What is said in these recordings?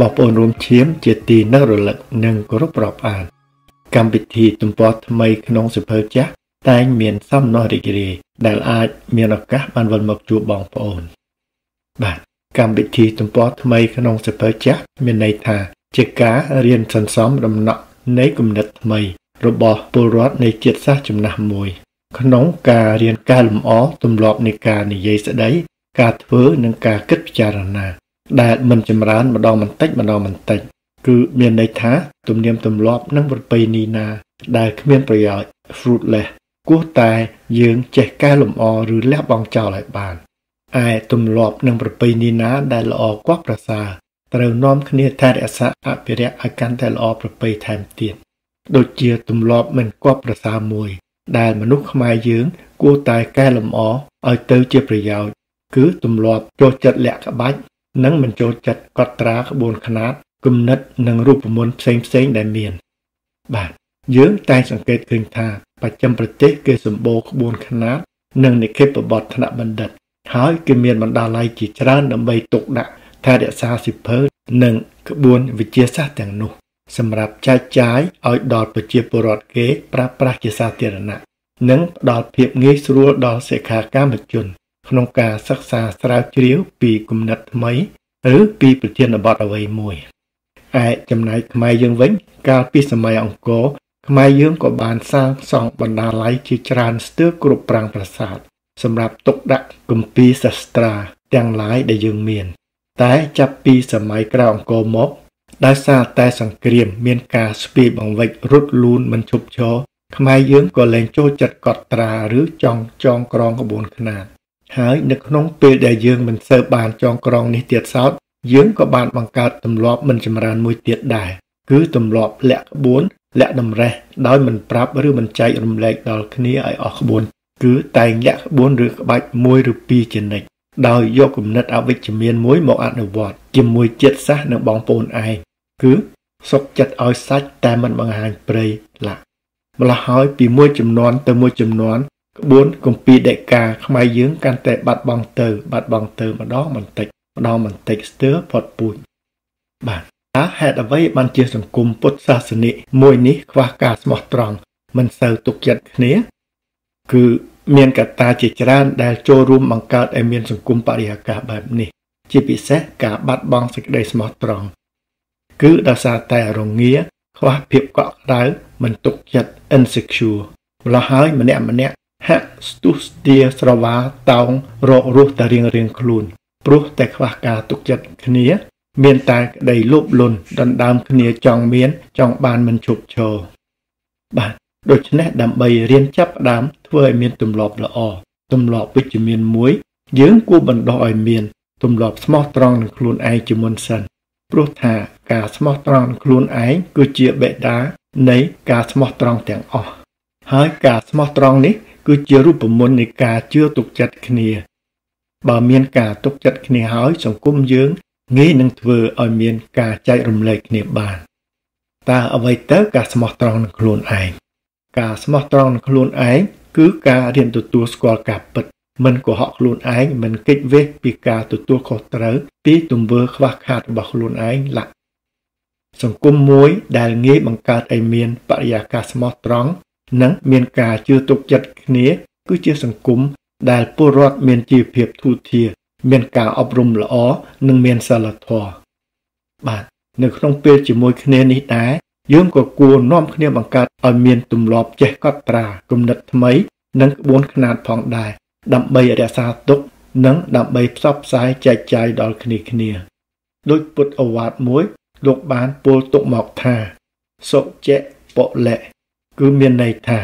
បងប្អូនរួមឈាមជាទីនឹករលឹកនិងគោរពរាប់អានកម្មវិធីទំព័រថ្មីក្នុងសិភើចាស់តែងមានសំណោះរីករាយដែលអាចមានឱកាសបានវិលមកជួបបងប្អូនបាទកម្មវិធីទំព័រថ្មីក្នុងសិភើចាស់មានន័យថាជាការរៀនសន្សំដំណក់នៃគំនិតថ្មីរបស់ពលរដ្ឋនៃជាតិសាសន៍ចំណាស់មួយក្នុងការរៀនការលម្អទម្លាប់នៃការនិយាយស្ដីការធ្វើនិងការគិតពិចារណាដែលមិនចម្រើនម្ដងបន្តិចម្ដងបន្តិចគឺមានន័យថាទំនៀមទម្លាប់ និង ប្រពៃណីណាដែលគ្មានប្រយោជន៍ fruitless គួរតែយើងចេះកែលម្អឬលះបង់ចោលឲ្យបានឯទម្លាប់និងប្រពៃណីណាដែលល្អកว่าប្រសើរត្រូវនាំគ្នាថែរក្សាអភិរក្សឲ្យកាន់តែល្អប្រពៃថែមទៀតដូចជាទម្លាប់មិនគប់ប្រសើរមួយ ដែលមនុស្សខ្មែរយើងគួរតែកែលម្អឲ្យទៅជាប្រយោជន៍គឺទម្លាប់ចូលចិត្តលាក់ក្បាច់និងមិនចូលចិត្តកត់ត្រាក្បួនខ្នាតគំនិតនិងរូបមន្តផ្សេងផ្សេងដែលមានបាទយើងតែងសង្កេតឃើញថាបច្ចឹមប្រទេសគេសម្បូរក្បួនខ្នាតនិងនិក្កិបបទថ្នាក់បណ្ឌិតហើយគេមានបណ្ដាល័យជាច្រើនដើម្បីទុកដាក់ថែរក្សាសិភើនិងក្បួនវិទ្យាសាស្ត្រទាំងនោះ សម្រាប់ចែកចាយឲ្យដល់ប្រជាពលរដ្ឋគេប្រើប្រាស់ជាសាធារណៈនិងផ្ដល់ភាពងាយស្រួលដល់សិក្ខាកាមជនក្នុងការសិក្សាស្រាវជ្រាវពីគំនិតថ្មីឬពីប្រធានបទអ្វីមួយឯចំណែកខ្មែរយើងវិញកាលពីសម័យអង្គរខ្មែរយើងក៏បានសាងសង់បណ្ណាល័យជាច្រើនស្ទើរគ្រប់ប្រាង្គប្រាសាទសម្រាប់ទុកដាក់គម្ពីរសាស្ត្រា ទាំងឡាយដែលយើងមាន តែចាប់ពីសម័យក្រោយអង្គរមកដោយសារតែសង្គ្រាមមានការស្ពាយបង្វិចរត់លូនមិនឈប់ឈរខ្មែរយើងក៏លែងចូលចិត្តកត់ត្រាឬចង់ចងក្រងក្បួនខ្នាតហើយនៅក្នុងពេលដែលយើងមិនសូវបានចងក្រងនេះទៀតសោតយើងក៏បានបង្កើតទម្លាប់មិនចម្រើនមួយទៀតដែរគឺទម្លាប់លាក់ក្បួនលាក់តម្រេះដោយមិនប្រាប់ ឬ មិនចែករំលែកដល់គ្នាឲ្យអស់ក្បួនគឺតែងលាក់ក្បួនឬក្បាច់មួយឬពីរជានិច្ចដោយយកគំនិតអវិជ្ជមានមួយមកអនុវត្ត ជាមួយចិត្តសាសនឹងបងប្អូនឯងគឺសុកចិត្តឲ្យសាច់តែមិនបង្ហាញព្រៃឡាក់ម្ល៉េះហើយពីមួយចំនួនទៅមួយចំនួនក្បួនគម្ពីរដេកាខ្មែរយើងកាន់តែបាត់បង់ទៅ បាត់បង់ទៅម្ដងបន្តិចម្ដងបន្តិចស្ទើរផុតពូជបាទតើហេតុអ្វីបានជាសង្គមពុទ្ធសាសនិកមួយនេះខ្វះការស្មោះត្រង់មិនសូវទុកចិត្តគ្នា គឺមានកត្តាជាច្រើនដែលចូលរួមបង្កើតឲ្យមានសង្គមបរិយាកាសបែបនេះជាពិសេសការបាត់បង់សេចក្តីស្មោះត្រង់គឺដោយសារតែរងាខ្វះភាពកក់ក្តៅមិនទុកចិត្ត insecure ម្ល៉េះហើយម្នាក់ម្នាក់ហាក់ស្ទុះស្ទាស្រវាតោងរករស់តែរៀងរៀងខ្លួនព្រោះតែខ្វះការទុកចិត្តគ្នា មានតែក្តីលោភលន់ដណ្ដើមគ្នាចង់មាន ចង់បានមិនឈប់ឈរបាទដូច្នេះដើម្បីរៀនចាប់ផ្ដើមធ្វើឲ្យមានទម្លាប់ល្អទម្លាប់វិជ្ជមានមួយ យើងគួរបណ្ដោះឲ្យមានទម្លាប់ស្មោះត្រង់នឹងខ្លួនឯងជាមុនសិនព្រោះថាការស្មោះត្រង់នឹងខ្លួនឯងគឺជាបេដានៃការស្មោះត្រង់ទាំងអស់ហើយការស្មោះត្រង់នេះគឺជារូបមន្តនៃការជឿទុកចិត្តគ្នាបើមានការទុកចិត្តគ្នាហើយ សង្គមយើងងាយនឹងធ្វើឲ្យមានការចែករំលែកគ្នាបានតើអ្វីទៅការស្មោះត្រង់នឹងខ្លួនឯងការស្មោះត្រង់នឹងខ្លួនឯងគឺការរៀនទទួលស្គាល់ការពិតមិនកុហកខ្លួនឯងមិនគេចវេសពីការទទួលខុសត្រូវពីទង្វើខ្វះខាតរបស់ខ្លួនឯងឡាសង្គមមួយដែលងាយបង្កើតឲ្យមានបរិយាកាសស្មោះត្រង់និងមានការជឿទុកចិត្តគ្នា គឺជា សង្គមដែលពលរដ្ឋមានជីវភាពធូរធារមានការអប់រំល្អនិងមានសិលធម៌បាទនៅក្នុងពេលជាមួយគ្នានេះដែរយើងក៏គួរនាំគ្នាបង្កើតឲ្យមានទម្លាប់ចេះកត់ត្រាគំនិតថ្មី និងក្បួនខ្នាតផងដែរដើម្បីរក្សាទុកនិងដើម្បីផ្សព្វផ្សាយចែកចាយដល់គ្នាគ្នា ដោយពុទ្ធអវាទមួយ លោកបានពោលទុកមកថាសុជៈពលៈគឺមានន័យថា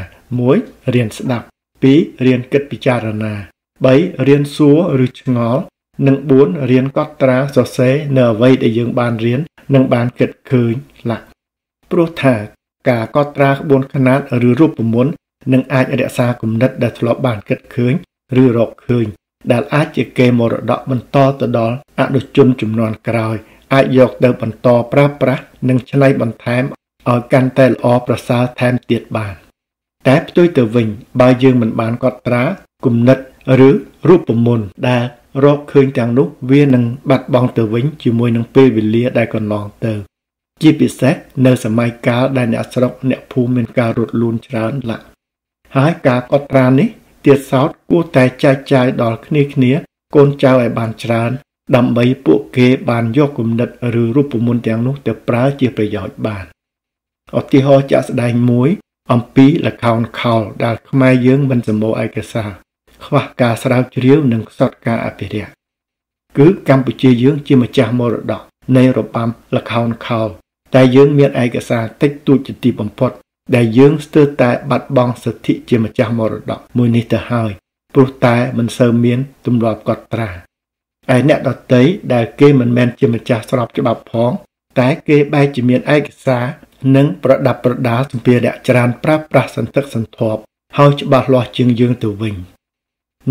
1រៀនស្ដាប់2រៀនគិតពិចារណា3រៀនសួរឬឆ្ងល់និង4រៀនកត់ត្រាសរសេរនៅអ្វីដែលយើង បានរៀននិងបានគិតឃើញខ្លះព្រោះថាការកត់ត្រាក្បួនខ្នាតឬរូបមន្តនឹងអាចរក្សាគំនិតដែលធ្លាប់បាន គិតឃើញឬរកឃើញដែល អាចជាកេរមរតកបន្តទៅដល់អនុជនចំនួនក្រោយ អាចយកទៅបន្តប្រើប្រាស់និងឆ្នៃបន្ថែមឲ្យកាន់តែល្អប្រសើរថែមទៀតបាន តែផ្ទុយទៅវិញបើយើងមិនបានកត់ត្រាគំនិតឬរូបមន្តដែលរកឃើញទាំងនោះវានឹងបាត់បង់ទៅវិញជាមួយនឹងពេលវេលាដែលកន្លងទៅ ជាពិសេសនៅសម័យកាលដែលអ្នកស្រុកអ្នកភូមិមានការរត់លូនច្រើនឡាក់ហើយការកត់ត្រានេះទៀតសោតគួរតែចែកចាយដល់គ្នាគ្នាកូនចៅឲ្យបានច្រើនដើម្បីពួក គេបានយកគំនិតឬរូបមន្តទាំងនោះ ទៅប្រើជាប្រយោជន៍បានឧទាហរណ៍ជាក់ស្ដែងមួយអំពីលកោនខោលដែលខ្មែរយើងមិនសម្បូរឯកសារខ្វះការស្រាវជ្រាវនិងខ្សត់ការអភិរក្សគឺ កម្ពុជាយើង ជាម្ចាស់មរតកនៃរបាំលកោនខោលតែ យើងមានឯកសារតិចតួចជាទីបំផុតដែលយើងស្ទើរតែ បាត់បង់សិទ្ធិជាម្ចាស់មរតកមួយនេះទៅហើយ ព្រោះតែមិនសូវមានទម្លាប់កត់ត្រាឯអ្នកដតីដែលគេមិនមែនជាម្ចាស់ស្របច្បាប់ផង តែគេបែរជាមានឯកសារនិងប្រដាប់ប្រដាលសម្ភារៈច្រើនប្រាស់ប្រាស់សន្តិគសន្ធាប់ហើយច្បាស់លាស់ជាងយើងទៅវិញ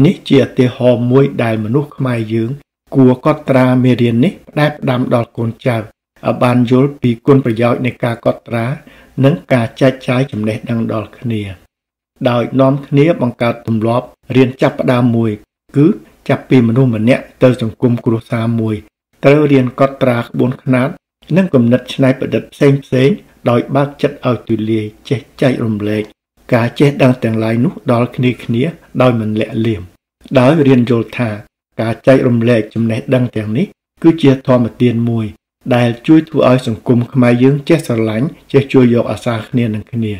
នេះជាឧទាហរណ៍មួយ ដែលមនុស្សខ្មែរយើង គួរកត់ត្រាមេរៀននេះផ្ដែផ្ដាំដល់កូនចៅឲ្យបានយល់ពីគុណប្រយោជន៍នៃការកត់ត្រា និងការចែកចាយចំណេះដឹងដល់គ្នា ដោយនាំគ្នាបង្កើតទម្លាប់រៀនចាប់ផ្ដើមមួយ គឺ ចាប់ពីមនុស្សម្នាក់ទៅ សង្គមគ្រួសារមួយត្រូវរៀនកត់ត្រាក្បួនខ្នាតនិងគំនិតច្នៃប្រឌិតផ្សេងផ្សេងដោយបើកចិត្តឲ្យទូលាយចេះចែករំលែកការចេះដឹងទាំងឡាយនោះ ដល់គ្នាគ្នាដោយមិនលាក់លៀមដោយរៀនយល់ថា ការចែករំលែកចំណេះដឹងទាំងនេះ គឺជាធម្មទានមួយ ដែលជួយធ្វើឲ្យសង្គមខ្មែរយើងចេះស្រឡាញ់ចេះជួយយកអាសាគ្នានឹងគ្នា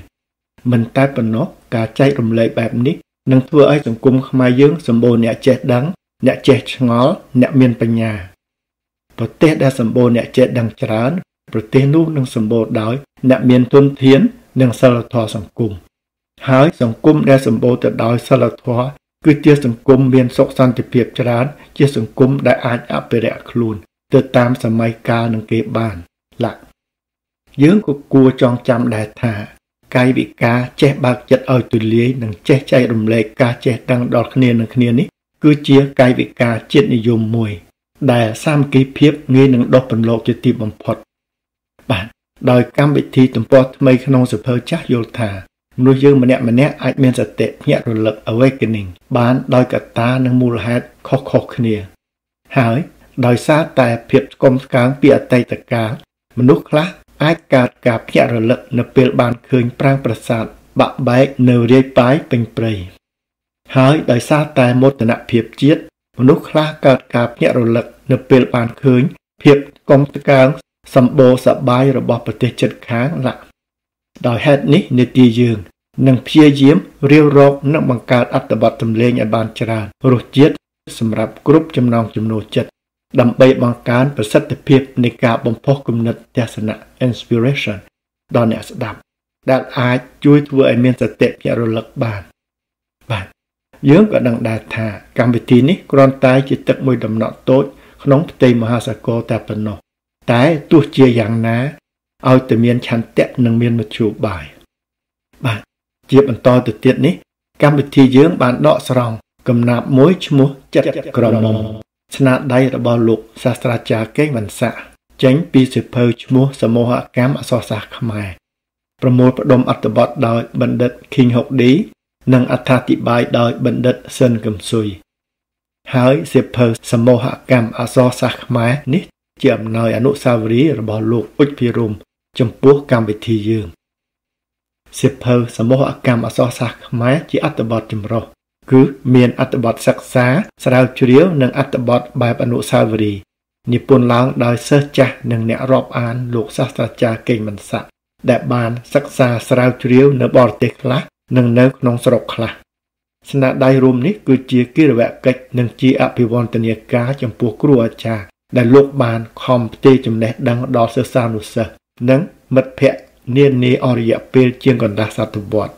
មិនតែប៉ុណ្ណោះការចែករំលែកបែបនេះនឹងធ្វើឲ្យសង្គមខ្មែរយើងសម្បូរអ្នកចេះដឹងអ្នកចេះឆ្ងល់អ្នកមានបញ្ញាប្រទេសដែលសម្បូរអ្នកចេះដឹងច្រើនប្រទេសនោះនឹងសម្បូរដោយអ្នក មានទុនធាននិងសិលធម៌សង្គមហើយសង្គមដែលសម្បូរទៅដោយសិលធម៌គឺ ជាសង្គមមានសុខសន្តិភាពច្រើន ជា សង្គមដែលអាចអភិរក្សខ្លួន ទៅ តាមសម័យកាលនឹងគេបានឡាក់យើងក៏គួរចងចាំដែរថាកាយវិការចេះបើកចិត្តឲ្យទូលាយនិង ចេះចែករំលែកការចេះដឹងដល់គ្នានឹងគ្នានេះគឺជាកាយវិការជាតិនិយមមួយ ដែលសាមគ្គីភាពងាយនឹងដុះពន្លកជាទីបំផុតបាទដោយកម្មវិធីទំព័រថ្មីក្នុងសភើចាស់យល់ថាមនុស្សយើងម្នាក់ម្នាក់អាចមានសតិភ្ញាក់រលឹក awakening បាន ដោយកត្តានិងមូលហេតុខុសៗគ្នាហើយដោយសារតែភាពស្គមស្កាងពីអតីតកាលមនុស្សខ្លះ អាចកើតការភ្ញាក់រលឹកនៅពេលបានឃើញប្រាង្គប្រាសាទបាក់បែកនៅរាយប៉ាយពេញព្រៃហើយដោយសារតែមោទនភាពជាតិមនុស្សខ្លះកើតការភ្ញាក់រលឹកនៅពេលបានឃើញ ភាពកំតកាងសម្បូរសបាយរបស់ប្រទេសជិតខាងឡាក់ដោយហេតុនេះនេតិយើងនឹងព្យាយាមរៀបរកនិងបង្កើតអត្ថបទទំលេងឲ្យបានច្រើនរសជាតិសម្រាប់គ្រប់ចំណងចំណូលចិត្តដើម្បីបង្កើនប្រសិទ្ធភាពនៃការបំផុសគំនិតទស្សនៈ inspiration ដល់អ្នកស្ដាប់ ដែលអាចជួយធ្វើឲ្យមានសតិភាពរលឹកបានបាទយើងក៏ដឹងដែរថាកម្មវិធីនេះគ្រាន់តែជាទឹកមួយដំណក់តូចក្នុងផ្ទៃមហាសាគរតែប៉ុណ្ណោះតែទោះជាយ៉ាងណាឲ្យតែមានឆន្ទៈនិងមានមធ្យោបាយបាទជាបន្តទៅទៀតនេះ កម្មវិធីយើង បានដកស្រង់កំណាប់មួយឈ្មោះចិត្តក្រមុំស្នាដៃរបស់លោកសាស្ត្រាចារ្យកេងវណ្ណស័កចេញពីសិភៅឈ្មោះសមោហកម្មអសរសាស្ត្រខ្មែរប្រមូលផ្ដុំអត្ថបទដោយបណ្ឌិត King Hokdi និងអត្ថាធិប្បាយដោយបណ្ឌិតស៊ិនកឹមសុយហើយសិភៅសមោហកម្មអសរសាស្ត្រខ្មែរនេះជាអំណោយអនុស្សាវរីយ៍របស់លោកអ៊ុចភិរមចំពោះកម្មវិធីយើងសៀវភៅសមោហកម្មអសរសាស្ត្រខ្មែរជាអត្ថបទចម្រុះគឺមានអត្ថបទសិក្សាស្រាវជ្រាវនិងអត្ថបទបែបអនុស្សាវរីយ៍និពន្ធឡើងដោយសិស្សចាស់និងអ្នករាប់អានលោកសាស្ត្រាចារ្យកេងមិនស័កដែលបានសិក្សាស្រាវជ្រាវនៅបរទេសខ្លះនិងនៅក្នុងស្រុកខ្លះស្នាដៃរួមនេះគឺជាគិរវកិច្ចនិងជាអភិវឌ្ឍនីយការចំពោះគ្រូអាចារ្យដែលលោកបានខំផ្ទេរចំណេះដឹងដល់សិស្សានុសិស្សនិង មិត្តភ័ក្តិនានាអរិយពេល ជាងកណ្ដាស់សតវត្ស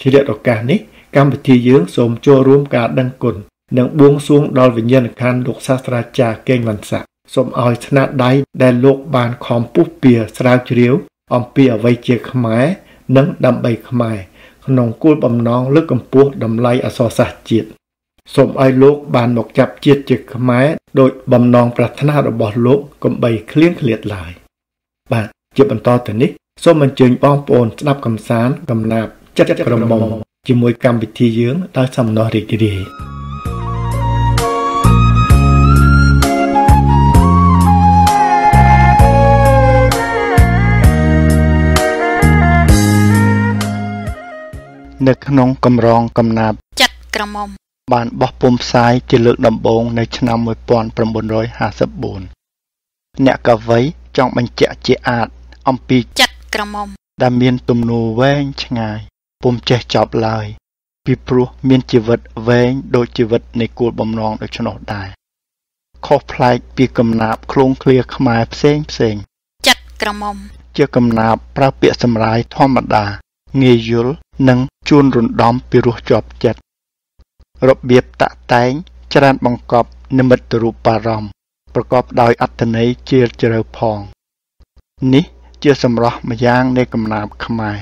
ជារយៈឱកាសនេះកម្ពុជាយើង សូមចូលរួមការដឹងគុណនិងបួងសួងដល់វិញ្ញាណក្ខន្ធលោកសាស្ត្រាចារ្យកេងវណ្ណស័កសូមឲ្យស្នាដៃដែលលោកបានខំពុះពៀស្រាវជ្រាវ អំពីអ្វីជាខ្មែរ និងដើម្បីខ្មែរក្នុងគោលបំណងលើកកម្ពស់តម្លៃអសរសាស្ត្រជាតិសូមឲ្យលោកបានមកចាប់ជាតិជាខ្មែរដោយបំណងប្រាថ្នារបស់លោកកុំបីឃ្លៀងឃ្លាតឡើយបាទជាបន្តទៅនេះសូមអញ្ជើញបងប្អូនស្ដាប់កំសាន្តកំណាប់ចិត្តក្រមុំជាមួយកម្មវិធីយើងដោយសំណោះរីករាយនៅក្នុងកម្រងកំណាប់ចិត្តក្រមុំបានបោះពុម្ពផ្សាយជាលើកដំបូង នៅឆ្នាំ1954អ្នកកវីចង់បញ្ជាក់ជាអាតអំពីចិត្តក្រមុំ ដែលមានទំនោរវែងឆ្ងាយពុំចេះចប់ឡើយពីព្រោះមានជីវិតវែងដូចជីវិត នៃគោលបំណងដូច្នោះដែរខុសប្លែកពីកំណាបឃ្លងឃ្លាខ្មែរផ្សេងផ្សេង ចិត្តក្រមុំ ជាកំណាបប្រើពាក្យសម្រាយធម្មតា ងាយយល់និង ជួនរំដំពីរសជាប់ចិត្តរបៀបតាក់តែង ច្រើនបង្កប់និមិត្តរូបបារម្ភប្រកបដោយអត្ថន័យជាជ្រៅផង នេះជាសម្រស់ម្យ៉ាងនៃកំណាព្យខ្មែរ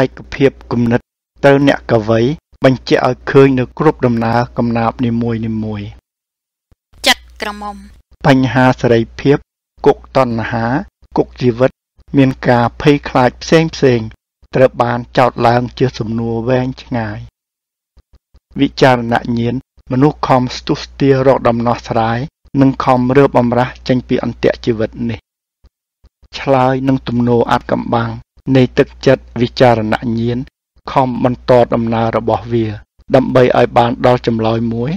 ឯកភាពគំនិតទៅអ្នកកវី បញ្ជាក់ឲ្យឃើញនៅគ្រប់ដំណើរកំណាព្យនីមួយនីមួយចាត់ក្រមុំបញ្ហាសេរីភាពគុកតណ្ហាគុកជីវិតមានការភ័យខ្លាចផ្សេងផ្សេងត្រូវបានចោទឡើងជាសំណួរវែងឆ្ងាយវិចារណញ្ញាណមនុស្សខំស្ទុះស្ទារកដំណោះស្រាយនិងខំរើបម្រាស់ចេញពីអន្ទាក់ជីវិតនេះឆ្លើយនឹងទំនោរអាចកំបាំងនៃទឹកចិត្តវិចារណញ្ញាណខំបន្តដំណើររបស់វាដើម្បីឲ្យបានដល់ចម្លើយមួយ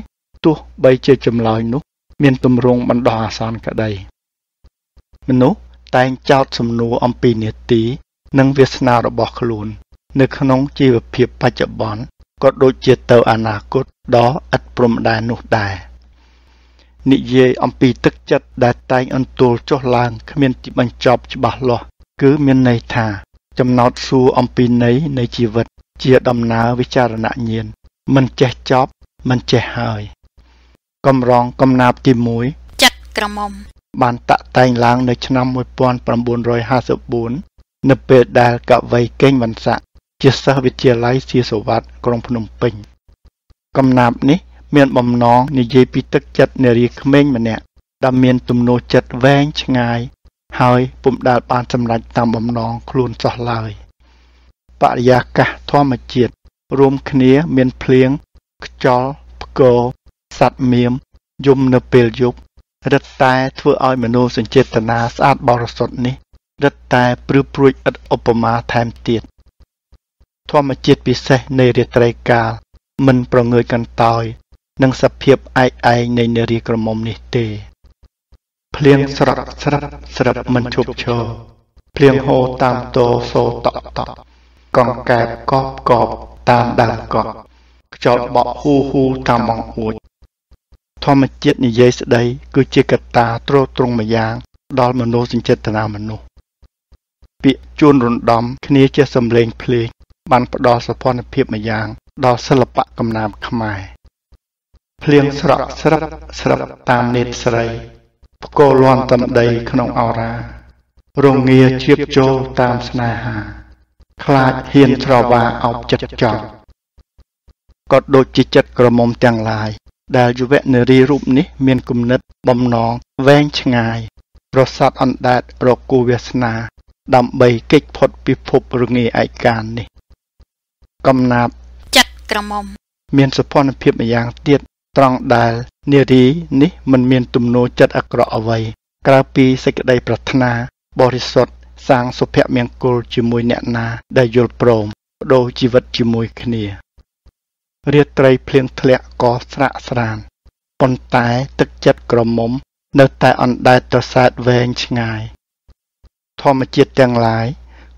ទោះបីជាចម្លើយនោះមានទម្រង់បណ្ដោះអាសន្នក្តីមនុស្សតែងចោទសំណួរអំពីនេតិនិងវាសនារបស់ខ្លួន នៅក្នុងជីវភាពបច្ចុប្បន្នក៏ដូចជាទៅអនាគតដ៏ឥតព្រំដែននោះដែរនិយាយអំពីទឹកចិត្តដែល តែង អន្ទល់ចុះឡើងគ្មានទីបញ្ចប់ច្បាស់លាស់គឺមានន័យថា ចំណោទសួរអំពីន័យនៃជីវិត ជាដំណើរវិចារណញាណមិនចេះចប់មិនចេះហើយកំរងកំណាបទី1ចិត្តក្រមុំបានតាក់តែងឡើងនៅឆ្នាំ1954នៅពេលដែលកវីកេងវណ្ស័កជាសិស្សវិទ្យាល័យសៀសវ័តក្រុងភ្នំពេញកំណាប់នេះ មាន បំណងនិយាយពីទឹកចិត្តនារីក្មេងម្នាក់ដែលមានទំនោរចិត្តវែងឆ្ងាយ ហើយពុំដាល់បានសម្រេចតាមបំណងខ្លួនចោះឡើយបរិយាកាសធម្មជាតិរួមគ្នាមានភ្លៀងខ្យល់ផ្គរសត្វមៀមយំនៅពេលយប់រឹតតែ ធ្វើឲ្យមនោសញ្ចេតនាស្អាតបរិសុទ្ធនេះរឹតតែព្រឺព្រួយឥតឧបមាថែមទៀតធម្មជាតិពិសេសនៃរាត្រីកាលមិនប្រងើយកន្តើយនិងសភាពឯកឯងនៃនារីក្រមុំនេះទេភ្លៀងស្រក់ស្រឹបស្រឹបមិនឈប់ឈរភ្លៀងហូរតាមតោសោតក់តក់កង្កែបកបកបតាមដើមកក់ខ្យល់បក់ហូហូតាមបង្អួចធម្មជាតិនិយាយស្ដីគឺជាកត្តាទ្រទ្រង់ម្យ៉ាងដល់មនោសញ្ចេតនាមនុស្សពាក្យជួនរំដំគ្នាជាសំលេងភ្លេងបានផ្ដល់សោភ័ណភាពម្យ៉ាង ដល់សិល្បៈកំណាព្យខ្មែរភ្លៀងស្រក់ស្រឹបស្រឹបតាមនេតស្រីផ្គរលាន់តំដីក្នុងអរារងាជ្រាបចូលតាមស្នេហា ខ្លាចហ៊ានស្រវាអោបចិត្តចង់ក៏ដូចជាចិត្តក្រមុំទាំងឡាយ ដែលយុវនារីរូបនេះ មានគុណិតបំណងវែងឆ្ងាយ ប្រសាទអណ្ដែតរកគូវាសនាដើម្បីកិច្ចផុតពីភពរងាឯកាននេះកំណាប់ចិត្តក្រមុំមានសុភ័ណភាពម្យ៉ាង ទៀតត្រង់ដែលនារី នេះ មិនមានទំនោរចិត្តអាក្រក់អ្វីក្រៅពីសេចក្តីប្រាថ្នាបរិសុទ្ធសាងសុភមង្គលជាមួយអ្នកណា ដែលយល់ព្រមបដូរជីវិតជាមួយគ្នា រាត្រីភ្លៀងធ្លាក់ក៏ស្រាក់ស្រានប៉ុន្តែទឹកចិត្តក្រមុំ នៅតែអណ្ដែតត្រសាតវែងឆ្ងាយ ធម្មជាតិទាំងឡាយ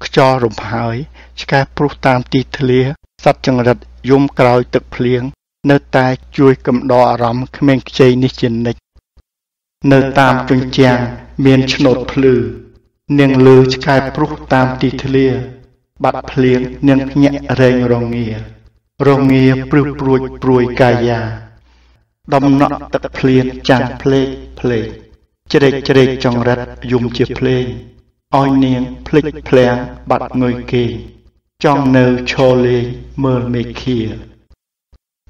ខ្យល់រំហើយឆ្កែព្រុសតាមទីធ្លាសត្វចង្រិតយំក្រោយទឹកភ្លៀងនៅតែជួយកំដរអារម្មណ៍ក្មេងខ្ចីនេះជានិច្ចនៅតាមជញ្ជាំងមានឆ្នោតភ្លឺ នាងលឺឆ្កែព្រុសតាមទីធ្លា បាត់ភ្លៀងនាងភ្ញាក់រែងរងារងាព្រឹសព្រួចព្រួយកាយា ដំណក់ទឹកភ្លៀងចាំងភ្លេកភ្លេកជ្រែកជ្រែកចង្រិតយំជាភ្លេងឲ្យនាងភ្លេចភ្លាំងបាត់ងុយគេងចង់នៅឈរលេងមើលមេឃា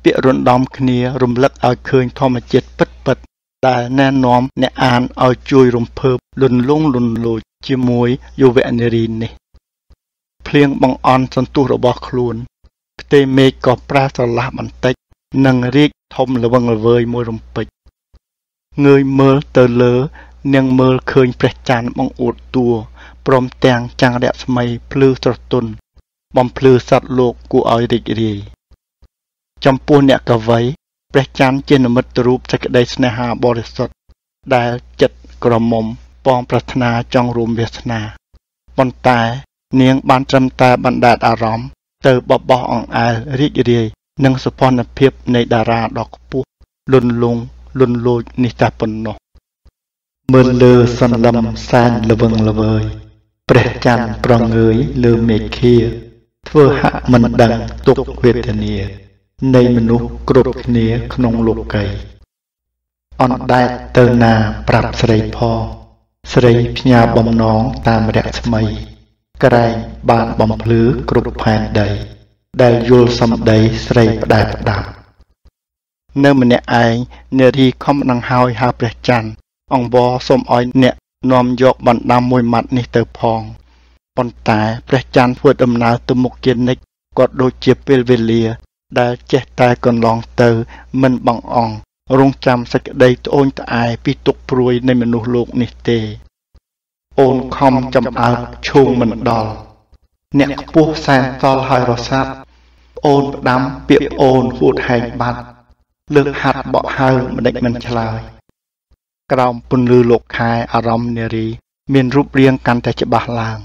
ពាក្យរំដំគ្នារំលឹកឲ្យឃើញធម្មជាតិពិតពិតដែលណែនាំអ្នកអានឲ្យជួយរំភើបលន់លងលន់លោចជាមួយយុវនារីនេះភ្លៀងបង្អន់សន្ទុះរបស់ខ្លួនផ្ទៃមេឃក៏ប្រះស្រឡះបន្តិចនិងរាជធំល្វឹងល្វើយមួយរំពេចងើយមើលទៅលើនាងមើលឃើញព្រះច័ន្ទបង្អួតតួព្រមទាំងចាំងរស្មីភ្លឺស្រទន់បំភ្លឺសត្វលោកគួរឲ្យរីករាយចំពោះអ្នកកវីព្រះច័ន្ទជានិមិត្តរូបសេចក្តីស្នេហាបរិសុទ្ធដែលចិត្តក្រមុំបងប្រាថ្នាចង់រួមវាសនាប៉ុន្តែ នាងបានត្រឹមតែបណ្ដាតអារម្មណ៍ទៅបបោះអង្អែលរីករាយនឹងសុភ័ណភាពនៃតារាដ៏ខ្ពស់លុនលងលុនលូចនេះតែប៉ុណ្ណោះមើលលើសន្លឹមសែនល្វឹងល្វើយព្រះច័ន្ទប្រងើយលើមេឃាធ្វើហាក់មិនដឹងទុក្ខវេទនា នៃមនុស្សគ្រប់គ្នាក្នុងលោកីអណ្ដែតទៅណាប្រាប់ស្រីផងស្រីផ្ញើបំណងតាមរស្មីក្រែងបានបំភ្លឺគ្រប់ផែនដី ដែលយល់សម្ដីស្រីផ្ដែផ្ដាប់នៅម្នាក់ឯងនារីខំដង្ហើយហៅព្រះច័ន្ទអង្វរសូមឲ្យអ្នកនាំយកបណ្ដាំមួយម៉ាត់នេះទៅផងប៉ុន្តែព្រះច័ន្ទធ្វើដំណើរទៅមុខជានិច្ចក៏ដូចជាពេលវេលា ដែលចេះតែកន្លងទៅមិនបងអង់រងចាំសេចក្តីត្អូញត្អែពីទុកព្រួយនៃមនុស្សលោកនេះទេអូនខំចំអើឈោងមិនដល់អ្នកខ្ពស់សែនតល់ហើយរសាប់អូនផ្ដាំពាក្យអូនហួតហែងបាត់លើកហាត់បក់ហើលមិនដេចមិនឆ្លើយ ក្រោមពន្លឺលោកខែអារម្មណ៍នារីមានរូបរាងកាន់តែច្បាស់ឡើង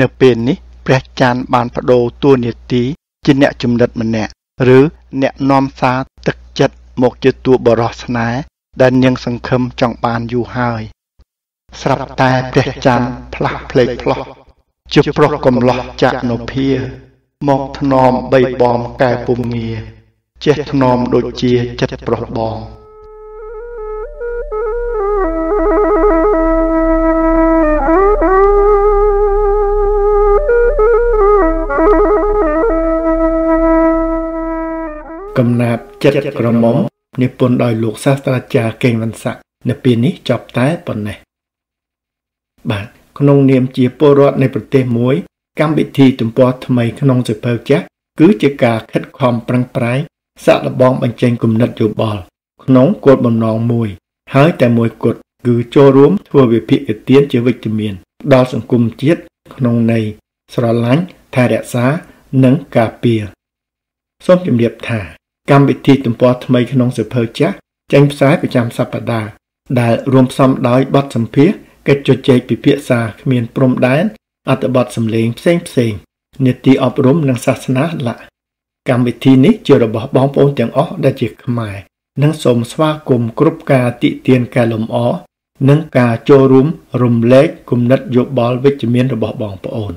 នៅពេលនេះព្រះច័ន្ទបានបដូរតួនាទីជាអ្នកចំណិតម្នាក់ឬអ្នកនាំសារទឹកចិត្តមកជាតួបរោះស្នេហ៍ដែលនាងសង្ឃឹមចង់បានយូរហើយស្រាប់តែព្រះច័ន្ទផ្លាស់ផ្លេកផ្លោះជាប្រុសកំឡោះចាក់នុភាមកធ្នមបីបងកែពុំងារចេះធ្នមដូចជាចិត្តប្រុសបងកំណាបចិត្តក្រមុំនិពន្ធដោយលោកសាស្ត្រាចារ្យកេងវណ្ស័កនៅពេលនេះចប់តែប៉ុណ្ណេះបាទក្នុងនាមជាពលរដ្ឋនៃប្រទេសមួយ កម្មវិធីទំព័រថ្មីក្នុងសិភៅចាស់គឺជាការខិតខំប្រឹងប្រែងសាកល្បងបញ្ចេញគំនិតយោបល់ ក្នុងគោលបំណងមួយ ហើយតែមួយគត់គឺចូលរួម ធ្វើវិភាគទាន ជាវិជ្ជមាន ដល់សង្គមជាតិក្នុងន័យស្រឡាញ់ថែរក្សានិងការពារសូមជម្រាបថាកម្មវិធីទំព័រថ្មីក្នុងសិភើចាស់ចេញផ្សាយប្រចាំសប្តាហ៍ដែលរួមផ្សំដោយបទសម្ភាសកិច្ចជជែកពិភាក្សាគ្មានព្រំដែនអត្ថបទសម្លេងផ្សេងផ្សេងនីតិអប់រំនិងសាសនាឡាកម្មវិធីនេះ ជារបស់បងប្អូនទាំងអស់ដែលជា ខ្មែរនិងសូមស្វាគមន៍គ្រប់ការតិទាន ការលំអនិងការចូលរួម រំលែកគំនិតយោបល់វិជ្ជមានរបស់បងប្អូន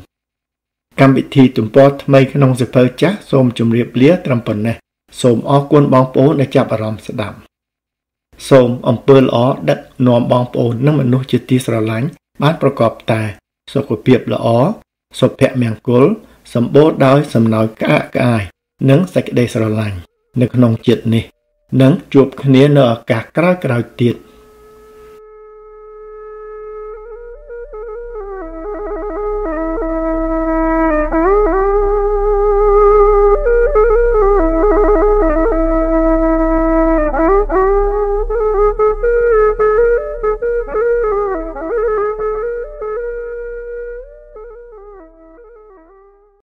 កម្មវិធីទំព័រថ្មីក្នុងសិភើចាស់សូមជម្រាបលាត្រឹមប៉ុណ្ណេះសូមអរគុណបងប្អូនដែលចាប់អារម្មណ៍ស្ដាប់សូមអំពើល្អដឹកនាំបងប្អូននិងមនុស្សជាទីស្រឡាញ់បានប្រកបតែសុខភាពល្អសុភមង្គលសម្បូរដោយសំណោចក្អាកក្អាយនិងសេចក្តីស្រឡាញ់នៅ ក្នុងជាតិនេះ និងជួបគ្នានៅឱកាសក្រោយៗទៀត។